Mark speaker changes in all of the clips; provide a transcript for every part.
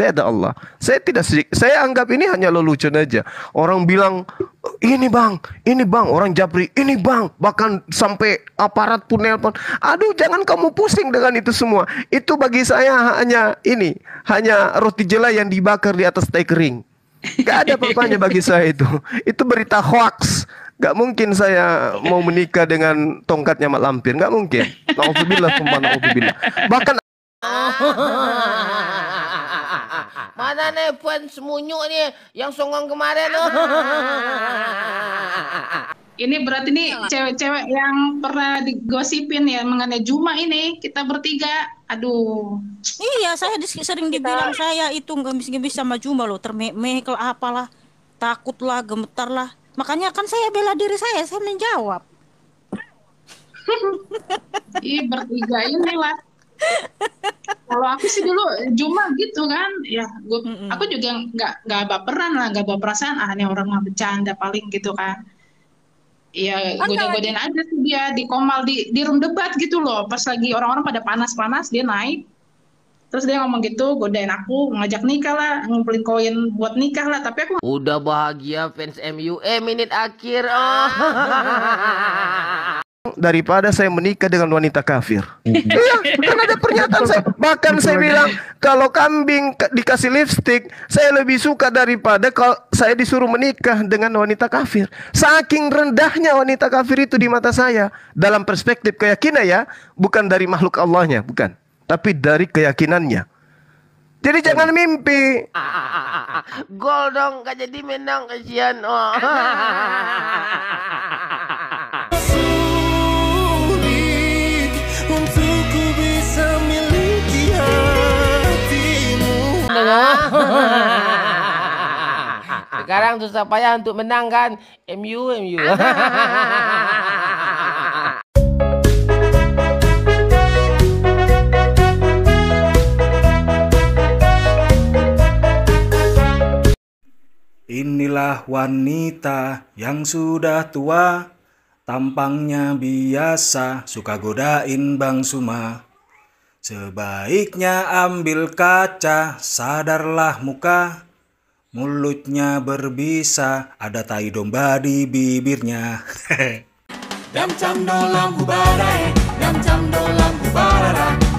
Speaker 1: saya ada Allah. Saya tidak sedikit. Saya anggap ini hanya lelucon aja. Orang bilang ini bang, ini bang, orang Japri, ini bang, bahkan sampai aparat pun nelpon. Aduh, jangan kamu pusing dengan itu semua. Itu bagi saya hanya ini, hanya roti jela yang dibakar di atas teh kering. Gak ada apa-apanya bagi saya itu. Itu berita hoax. Gak mungkin saya mau menikah dengan tongkatnya Mak Lampir. Gak mungkin. Alhamdulillah, nauzubillah. Bahkan
Speaker 2: ah. Mana nih Puan Semunyu nih yang songong kemarin? Oh. Ini berarti nih cewek-cewek yang pernah digosipin ya mengenai Juma ini kita bertiga. Aduh. Iya, saya sering dibilang kita... saya itu nggak gemis sama Juma loh, termeh-meh ke apalah, takutlah, gemetarlah. Makanya kan saya bela diri saya, saya menjawab. Ih, bertiga ini lah kalau aku sih dulu cuma gitu kan ya gue mm -mm. aku juga nggak nggak baperan lah nggak baperasan ah ini orang mah bercanda paling gitu kan Iya, gue godain aja tuh dia di komal di di room debat gitu loh. Pas lagi orang-orang pada panas-panas dia naik. Terus dia ngomong gitu, godain aku, ngajak nikah lah, ngumpulin koin buat nikah lah. Tapi aku udah bahagia fans MU. Eh, menit akhir. Oh.
Speaker 1: daripada saya menikah dengan wanita kafir. Mm-hmm. Iya, kan ada pernyataan saya. Bahkan saya bilang kalau kambing dikasih lipstick, saya lebih suka daripada kalau saya disuruh menikah dengan wanita kafir. Saking rendahnya wanita kafir itu di mata saya dalam perspektif keyakinan ya, bukan dari makhluk Allahnya, bukan, tapi dari keyakinannya. Jadi jangan
Speaker 2: mm. mimpi. Ah, ah, ah, Gol dong, gak jadi menang kasihan. Oh. Sekarang susah payah untuk menang kan? MU, MU.
Speaker 3: Inilah wanita yang sudah tua, tampangnya biasa, suka godain Bang Suma. Sebaiknya ambil kaca, sadarlah muka. Mulutnya berbisa, ada tai domba di bibirnya.
Speaker 1: Dam cam dolam hubarae, dam cam dolam hubarara.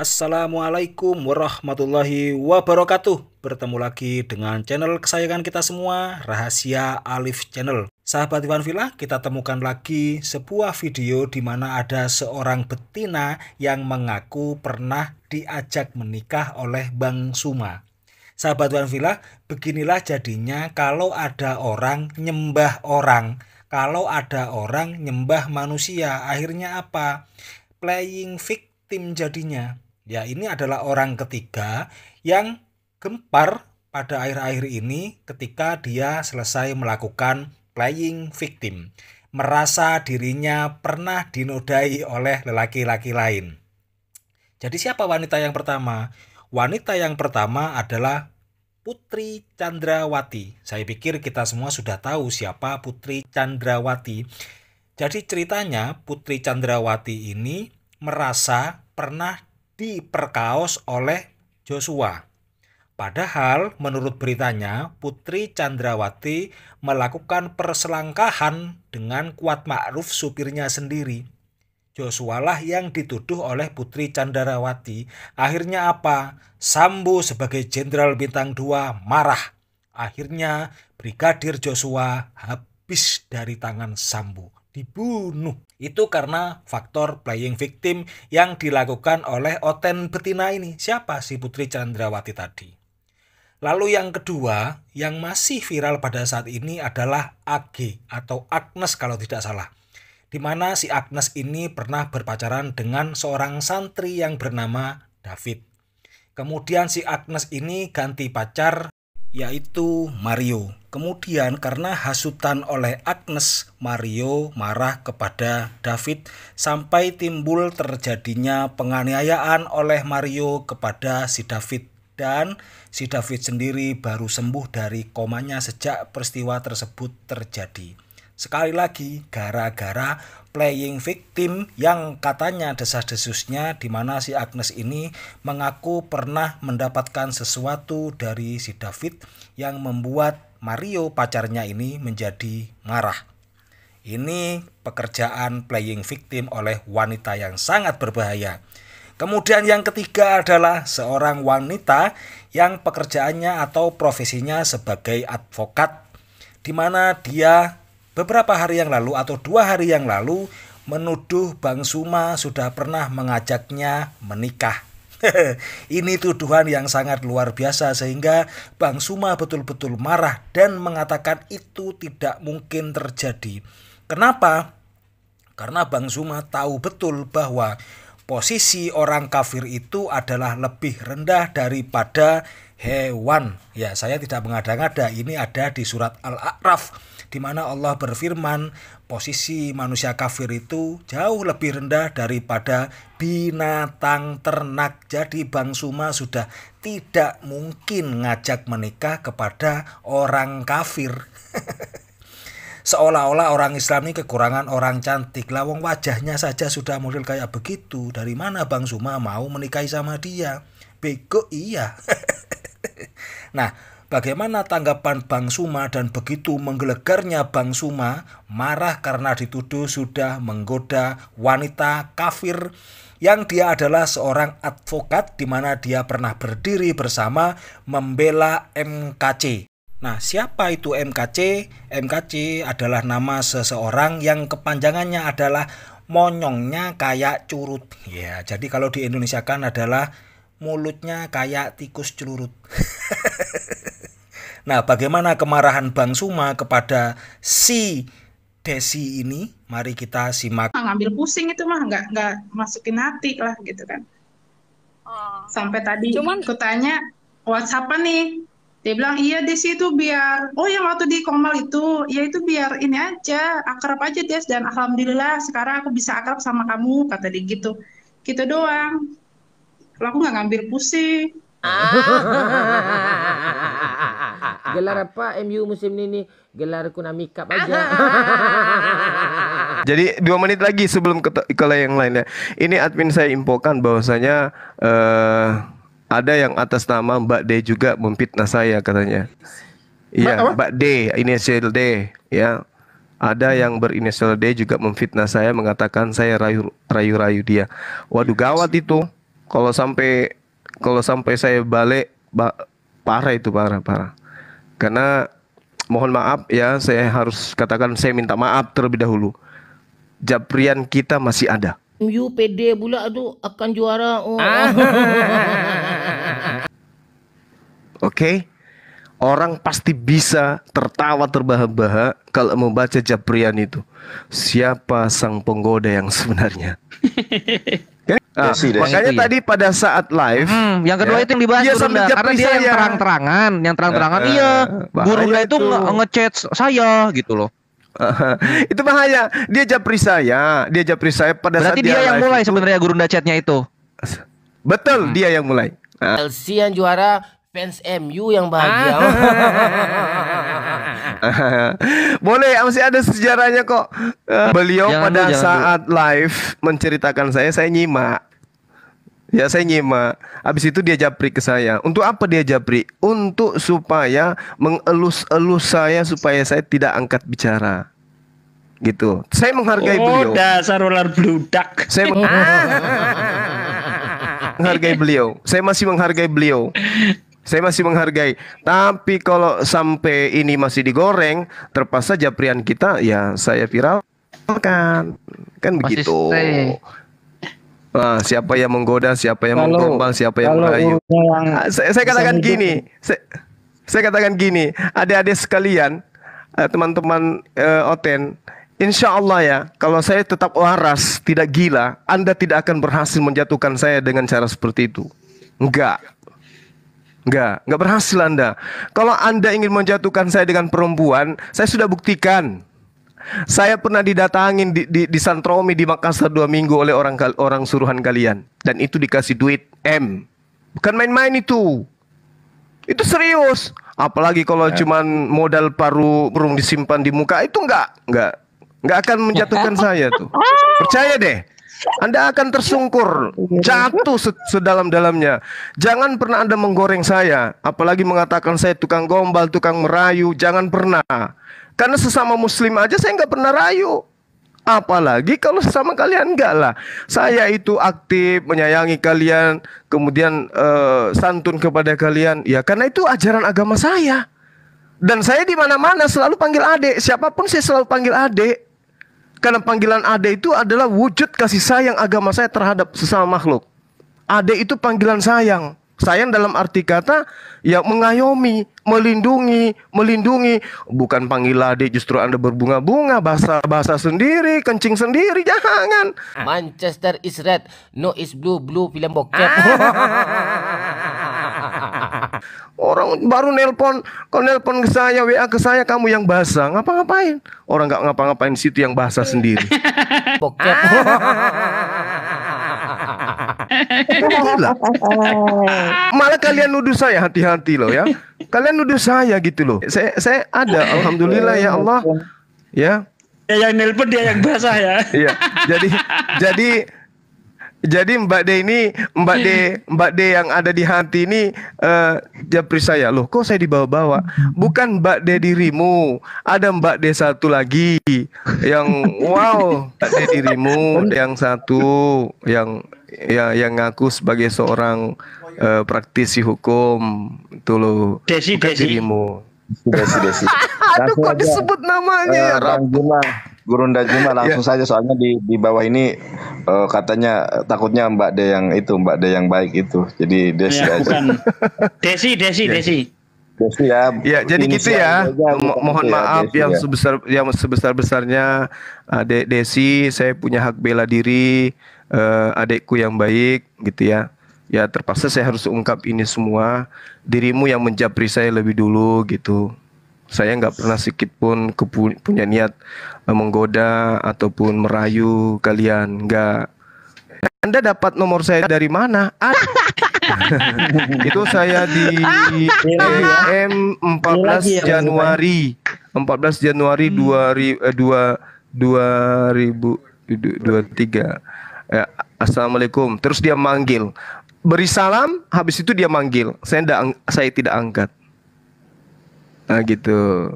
Speaker 3: Assalamualaikum warahmatullahi wabarakatuh. Bertemu lagi dengan channel kesayangan kita semua, Rahasia Alif Channel. Sahabat Iwan Villa, kita temukan lagi sebuah video di mana ada seorang betina yang mengaku pernah diajak menikah oleh Bang Suma. Sahabat Iwan Villa, beginilah jadinya kalau ada orang nyembah orang. Kalau ada orang nyembah manusia, akhirnya apa? Playing victim jadinya. Ya, ini adalah orang ketiga yang gempar pada akhir-akhir ini ketika dia selesai melakukan playing victim, merasa dirinya pernah dinodai oleh lelaki-laki lain. Jadi siapa wanita yang pertama? Wanita yang pertama adalah Putri Chandrawati. Saya pikir kita semua sudah tahu siapa Putri Chandrawati. Jadi ceritanya Putri Chandrawati ini merasa pernah diperkaos oleh Joshua. Padahal menurut beritanya Putri Chandrawati melakukan perselangkahan dengan Kuat Ma'ruf supirnya sendiri. Joshua lah yang dituduh oleh Putri Chandrawati. Akhirnya apa? Sambu sebagai jenderal bintang 2 marah. Akhirnya Brigadir Joshua habis dari tangan Sambu dibunuh. Itu karena faktor playing victim yang dilakukan oleh Oten Betina ini. Siapa si Putri Chandrawati tadi? Lalu yang kedua yang masih viral pada saat ini adalah AG atau Agnes kalau tidak salah. Di mana si Agnes ini pernah berpacaran dengan seorang santri yang bernama David. Kemudian si Agnes ini ganti pacar yaitu Mario. Kemudian karena hasutan oleh Agnes, Mario marah kepada David sampai timbul terjadinya penganiayaan oleh Mario kepada si David dan si David sendiri baru sembuh dari komanya sejak peristiwa tersebut terjadi. Sekali lagi, gara-gara playing victim yang katanya desas-desusnya di mana si Agnes ini mengaku pernah mendapatkan sesuatu dari si David yang membuat Mario pacarnya ini menjadi marah. Ini pekerjaan playing victim oleh wanita yang sangat berbahaya. Kemudian yang ketiga adalah seorang wanita yang pekerjaannya atau profesinya sebagai advokat di mana dia Beberapa hari yang lalu atau dua hari yang lalu menuduh Bang Suma sudah pernah mengajaknya menikah. Ini tuduhan yang sangat luar biasa sehingga Bang Suma betul-betul marah dan mengatakan itu tidak mungkin terjadi. Kenapa? Karena Bang Suma tahu betul bahwa posisi orang kafir itu adalah lebih rendah daripada hewan. Ya, saya tidak mengada-ngada, ini ada di surat Al-A'raf di mana Allah berfirman posisi manusia kafir itu jauh lebih rendah daripada binatang ternak. Jadi Bang Suma sudah tidak mungkin ngajak menikah kepada orang kafir. Seolah-olah orang Islam ini kekurangan orang cantik. Lawang wajahnya saja sudah model kayak begitu. Dari mana Bang Suma mau menikahi sama dia? Bego iya. nah, Bagaimana tanggapan Bang Suma dan begitu menggelegarnya Bang Suma marah karena dituduh sudah menggoda wanita kafir yang dia adalah seorang advokat di mana dia pernah berdiri bersama membela MKC. Nah, siapa itu MKC? MKC adalah nama seseorang yang kepanjangannya adalah monyongnya kayak curut. Ya, jadi kalau di Indonesia kan adalah mulutnya kayak tikus celurut. Nah, bagaimana kemarahan Bang Suma kepada si Desi ini? Mari kita simak.
Speaker 2: Ngambil pusing itu mah nggak nggak masukin hati lah gitu kan. Oh. Sampai tadi Cuman... kutanya WhatsApp nih. Dia bilang iya Desi itu biar oh yang waktu di Komal itu ya itu biar ini aja akrab aja Des dan alhamdulillah sekarang aku bisa akrab sama kamu kata dia gitu. Gitu doang. Kalau aku nggak ngambil pusing. Ah. Gelar ah, ah. apa MU musim ini? nih Gelar kuna mikap aja.
Speaker 1: Jadi dua menit lagi sebelum ke, kalau yang lainnya. Ini admin saya infokan bahwasanya uh, ada yang atas nama Mbak D juga memfitnah saya katanya. Iya, Mbak, Mbak D, inisial D, ya. Ada yang berinisial D juga memfitnah saya mengatakan saya rayu rayu, rayu dia. Waduh gawat itu. Kalau sampai kalau sampai saya balik parah itu parah parah. Karena mohon maaf ya, saya harus katakan saya minta maaf terlebih dahulu. Japrian kita masih ada.
Speaker 2: MU PD pula tu akan juara. Oh. Ah.
Speaker 1: Oke. Okay. Orang pasti bisa tertawa terbahak-bahak kalau membaca Japrian itu. Siapa sang penggoda yang sebenarnya? Ya? Nah, Desi, Desi. makanya tadi pada saat live, hmm, yang kedua ya, itu yang dibahas dia karena dia yang terang-terangan, yang terang-terangan eh, iya, eh, Gurunda itu, itu. ngechat saya gitu loh. itu bahaya. Dia japri saya, dia japri saya pada Berarti saat dia, dia yang mulai sebenarnya Gurunda chatnya itu. Betul, hmm. dia yang mulai. Nah.
Speaker 2: yang juara fans MU yang bahagia. Ah.
Speaker 1: Boleh, masih ada sejarahnya kok. Eh, beliau jangan pada dulu, saat dulu. live menceritakan saya, saya nyimak. Ya saya nyimak. Habis itu dia japri ke saya. Untuk apa dia japri? Untuk supaya mengelus-elus saya supaya saya tidak angkat bicara. Gitu. Saya menghargai oh, beliau.
Speaker 3: dasar ular bludak. Saya meng-
Speaker 1: menghargai beliau. Saya masih menghargai beliau. Saya masih menghargai. Tapi kalau sampai ini masih digoreng, terpaksa japrian kita ya saya viral, Kan masih begitu. Nah, siapa yang menggoda, siapa yang menggombal, siapa yang merayu.
Speaker 3: Ah, saya, saya katakan gini,
Speaker 1: saya, saya katakan gini, adik-adik sekalian, eh, teman-teman uh, Oten, Insya Allah ya, kalau saya tetap waras, tidak gila, Anda tidak akan berhasil menjatuhkan saya dengan cara seperti itu. Enggak. Enggak, enggak berhasil Anda. Kalau Anda ingin menjatuhkan saya dengan perempuan, saya sudah buktikan. Saya pernah didatangin di, di, di Santromi di Makassar dua minggu oleh orang orang suruhan kalian dan itu dikasih duit M. Bukan main-main itu. Itu serius. Apalagi kalau ya. cuman modal paru burung disimpan di muka itu enggak, enggak, enggak akan ya menjatuhkan kan? saya tuh. Percaya deh. Anda akan tersungkur, iya. jatuh sedalam-dalamnya. Jangan pernah Anda menggoreng saya, apalagi mengatakan saya tukang gombal, tukang merayu. Jangan pernah. Karena sesama muslim aja saya nggak pernah rayu. Apalagi kalau sesama kalian enggak lah. Saya itu aktif menyayangi kalian, kemudian uh, santun kepada kalian. Ya karena itu ajaran agama saya. Dan saya di mana-mana selalu panggil adik. Siapapun saya selalu panggil adik. Karena panggilan ade itu adalah wujud kasih sayang agama saya terhadap sesama makhluk. Ade itu panggilan sayang. Sayang dalam arti kata ya mengayomi, melindungi, melindungi. Bukan panggil ade justru Anda berbunga-bunga, bahasa-bahasa sendiri, kencing sendiri, jangan.
Speaker 2: Manchester is red, no is blue, blue film bokep. Ah.
Speaker 1: Orang baru nelpon, kau nelpon ke saya, WA ke saya, kamu yang basah, ngapa-ngapain? Orang nggak ngapa-ngapain situ yang basah sendiri. Malah kalian nuduh saya hati-hati loh ya. Kalian nuduh saya gitu loh. Saya saya ada alhamdulillah ya Allah. Ya. Ya yang nelpon dia yang basah ya. Iya. Jadi jadi jadi Mbak D ini Mbak D Mbak D yang ada di hati ini uh, eh, japri saya loh kok saya dibawa-bawa bukan Mbak D dirimu ada Mbak D satu lagi yang wow Mbak D dirimu yang satu yang ya yang ngaku sebagai seorang uh, praktisi hukum itu loh Desi bukan Desi dirimu Desi Desi Aduh kok disebut namanya uh, ya Gurunda Juma ya. langsung ya. saja soalnya di di bawah ini uh, katanya eh, takutnya Mbak De yang itu Mbak De yang baik itu. Jadi Desi ya, aja. Desi, Desi, yeah. Desi. Desi ya. Iya, gitu ya, jadi gitu ya.
Speaker 3: Mo mohon ya, maaf Desi yang ya. sebesar
Speaker 1: yang sebesar besarnya uh, eh, Desi, saya punya hak bela diri uh, adikku yang baik gitu ya. Ya terpaksa saya harus ungkap ini semua. Dirimu yang menjapri saya lebih dulu gitu saya nggak pernah sedikit pun punya niat eh, menggoda ataupun merayu kalian nggak anda dapat nomor saya dari mana ah. itu saya di M 14 ya, Januari 14 Januari hmm. eh, dua ribu dua tiga ya, Assalamualaikum terus dia manggil beri salam habis itu dia manggil saya tidak saya tidak angkat Nah, gitu.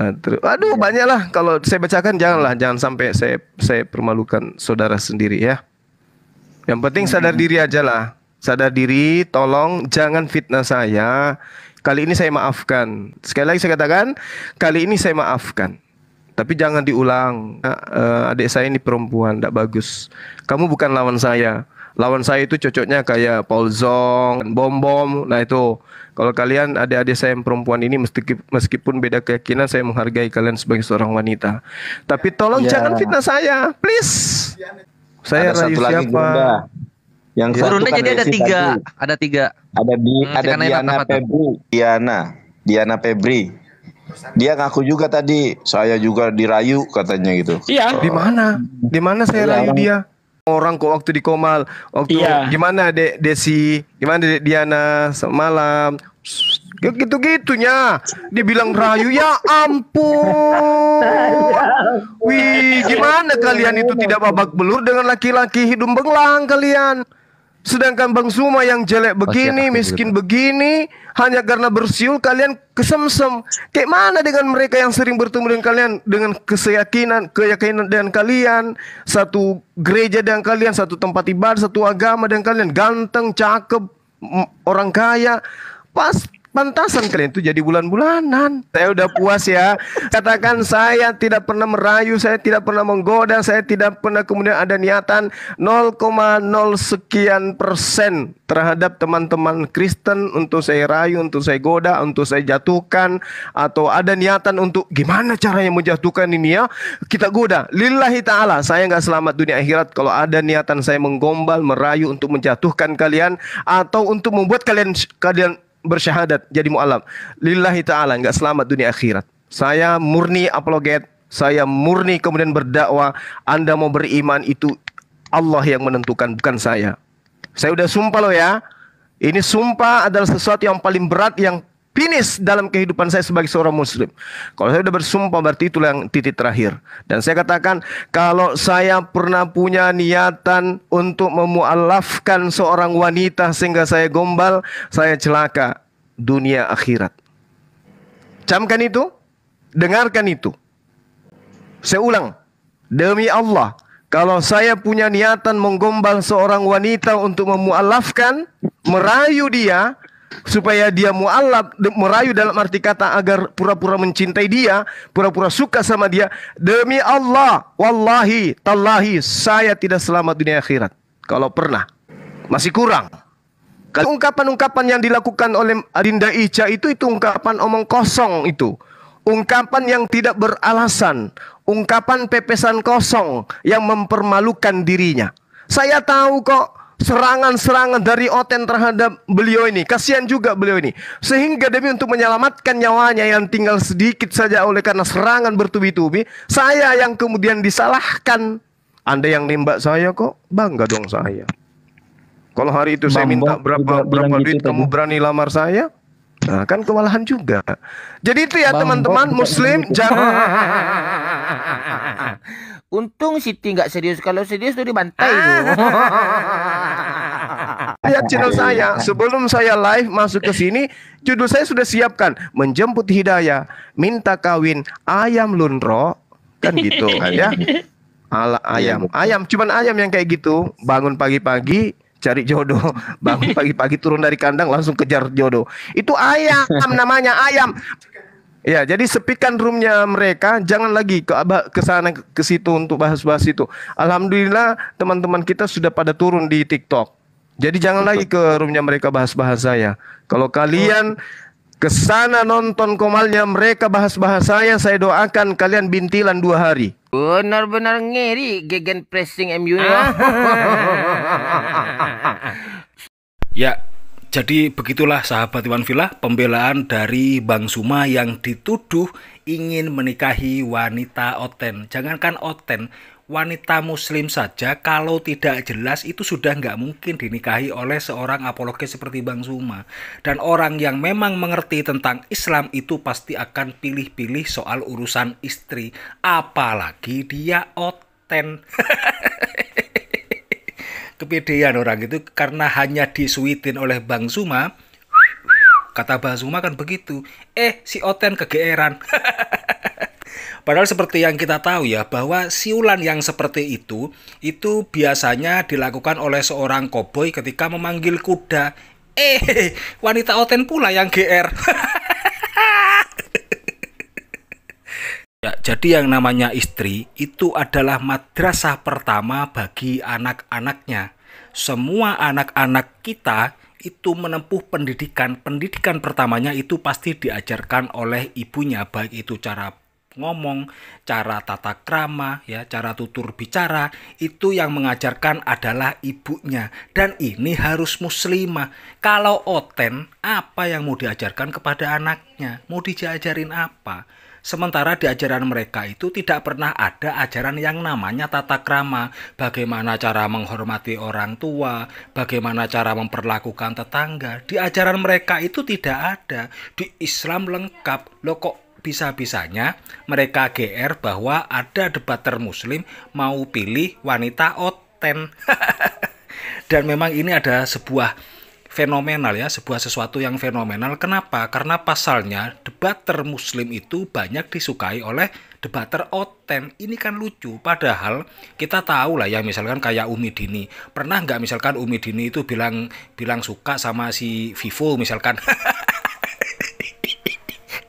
Speaker 1: Ah, terus, aduh ya. banyak lah kalau saya bacakan janganlah jangan sampai saya saya permalukan saudara sendiri ya. Yang penting sadar diri aja lah. Sadar diri, tolong jangan fitnah saya. Kali ini saya maafkan. Sekali lagi saya katakan, kali ini saya maafkan. Tapi jangan diulang. Ah, eh, adik saya ini perempuan, tidak bagus. Kamu bukan lawan saya lawan saya itu cocoknya kayak Paul Zong, Bom Bom. Nah itu kalau kalian adik-adik saya yang perempuan ini meskipun beda keyakinan saya menghargai kalian sebagai seorang wanita. Tapi tolong ya. jangan fitnah saya,
Speaker 3: please.
Speaker 1: Saya Ada Rayu satu lagi siapa? Yang ya. Turunnya kan jadi ada tiga, tadi. ada tiga. Ada di hmm, ada Diana Febri, Diana, Diana Febri. Dia ngaku juga tadi, saya juga dirayu katanya gitu. Iya. Di mana? Di mana saya iya. rayu dia? orang kok waktu di Komal waktu iya. gimana dek Desi gimana dek Diana semalam ya, gitu gitunya dia bilang rayu ya ampun wih gimana kalian itu tidak babak belur dengan laki-laki hidung benglang kalian Sedangkan Bang Suma yang jelek begini, miskin begini, hanya karena bersiul kalian kesemsem. Kayak mana dengan mereka yang sering bertemu dengan kalian dengan keyakinan keyakinan dengan kalian, satu gereja dengan kalian, satu tempat ibadah, satu agama dengan kalian, ganteng, cakep, orang kaya. Pasti Pantasan kalian itu jadi bulan-bulanan. Saya udah puas ya. Katakan saya tidak pernah merayu, saya tidak pernah menggoda, saya tidak pernah kemudian ada niatan 0,0 sekian persen terhadap teman-teman Kristen untuk saya rayu, untuk saya goda, untuk saya jatuhkan atau ada niatan untuk gimana caranya menjatuhkan ini ya kita goda. Lillahi taala saya nggak selamat dunia akhirat kalau ada niatan saya menggombal, merayu untuk menjatuhkan kalian atau untuk membuat kalian kalian bersyahadat jadi mu'alaf. Lillahi ta'ala nggak selamat dunia akhirat. Saya murni apologet, saya murni kemudian berdakwah, Anda mau beriman itu Allah yang menentukan bukan saya. Saya udah sumpah loh ya. Ini sumpah adalah sesuatu yang paling berat yang finish dalam kehidupan saya sebagai seorang muslim. Kalau saya sudah bersumpah berarti itulah yang titik terakhir. Dan saya katakan kalau saya pernah punya niatan untuk memualafkan seorang wanita sehingga saya gombal, saya celaka dunia akhirat. Camkan itu, dengarkan itu. Saya ulang, demi Allah, kalau saya punya niatan menggombal seorang wanita untuk memualafkan, merayu dia, supaya dia mualaf merayu dalam arti kata agar pura-pura mencintai dia, pura-pura suka sama dia. Demi Allah, wallahi, tallahi, saya tidak selamat dunia akhirat. Kalau pernah, masih kurang. ungkapan-ungkapan yang dilakukan oleh Adinda Ica itu itu ungkapan omong kosong itu. Ungkapan yang tidak beralasan, ungkapan pepesan kosong yang mempermalukan dirinya. Saya tahu kok serangan-serangan dari Oten terhadap beliau ini. Kasihan juga beliau ini. Sehingga demi untuk menyelamatkan nyawanya yang tinggal sedikit saja oleh karena serangan bertubi-tubi, saya yang kemudian disalahkan. Anda yang nembak saya kok, bangga dong saya. Kalau hari itu Bambang saya minta berapa berapa gitu duit gitu kamu tadi. berani lamar saya? Nah, kan kewalahan juga. Jadi itu ya teman-teman muslim gitu. jangan
Speaker 2: Untung Siti nggak serius. Kalau serius tuh dibantai tuh.
Speaker 1: Lihat channel saya. Sebelum saya live masuk ke sini, judul saya sudah siapkan. Menjemput hidayah, minta kawin, ayam lunro. Kan gitu kan ya. Ala ayam. Iya, ayam, cuman ayam yang kayak gitu. Bangun pagi-pagi, cari jodoh bangun pagi-pagi turun dari kandang langsung kejar jodoh itu ayam namanya ayam Ya, jadi sepikan roomnya mereka, jangan lagi ke ke sana ke situ untuk bahas-bahas itu. Alhamdulillah teman-teman kita sudah pada turun di TikTok. Jadi jangan lagi ke roomnya mereka bahas-bahas saya. Kalau kalian ke sana nonton komalnya mereka bahas-bahas saya, saya doakan kalian bintilan dua hari.
Speaker 2: Benar-benar ngeri gegen pressing MU ya.
Speaker 3: ya, jadi begitulah sahabat Iwan Villa pembelaan dari Bang Suma yang dituduh ingin menikahi wanita Oten. Jangankan Oten, wanita muslim saja kalau tidak jelas itu sudah nggak mungkin dinikahi oleh seorang apologet seperti Bang Suma. Dan orang yang memang mengerti tentang Islam itu pasti akan pilih-pilih soal urusan istri. Apalagi dia Oten. kepedean orang itu karena hanya disuitin oleh Bang Zuma kata Bang Suma kan begitu eh si Oten kegeeran Padahal seperti yang kita tahu ya bahwa siulan yang seperti itu itu biasanya dilakukan oleh seorang koboi ketika memanggil kuda. Eh, wanita oten pula yang GR. Ya, jadi yang namanya istri itu adalah madrasah pertama bagi anak-anaknya. Semua anak-anak kita itu menempuh pendidikan. Pendidikan pertamanya itu pasti diajarkan oleh ibunya, baik itu cara ngomong, cara tata krama, ya, cara tutur bicara, itu yang mengajarkan adalah ibunya. Dan ini harus muslimah. Kalau oten, apa yang mau diajarkan kepada anaknya? Mau diajarin apa? Sementara di ajaran mereka itu tidak pernah ada ajaran yang namanya tata krama, bagaimana cara menghormati orang tua, bagaimana cara memperlakukan tetangga. Di ajaran mereka itu tidak ada. Di Islam lengkap. Lo kok bisa-bisanya mereka GR bahwa ada debater muslim mau pilih wanita oten. Dan memang ini ada sebuah fenomenal ya, sebuah sesuatu yang fenomenal. Kenapa? Karena pasalnya debater muslim itu banyak disukai oleh debater oten. Ini kan lucu, padahal kita tahu lah ya misalkan kayak Umi Dini. Pernah nggak misalkan Umi Dini itu bilang bilang suka sama si Vivo misalkan.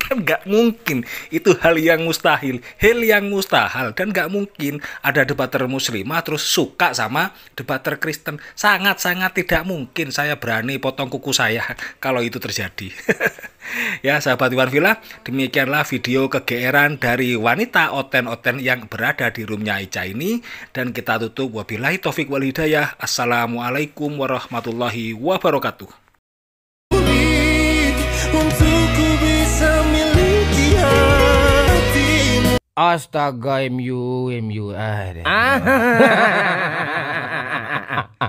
Speaker 3: kan nggak mungkin itu hal yang mustahil hal yang mustahil dan nggak mungkin ada debater muslimah terus suka sama debater Kristen sangat-sangat tidak mungkin saya berani potong kuku saya kalau itu terjadi ya sahabat Iwan Villa demikianlah video kegeeran dari wanita oten-oten yang berada di roomnya Ica ini dan kita tutup wabillahi taufik wal hidayah assalamualaikum warahmatullahi wabarakatuh
Speaker 2: Astaga MU MU ada. Ah.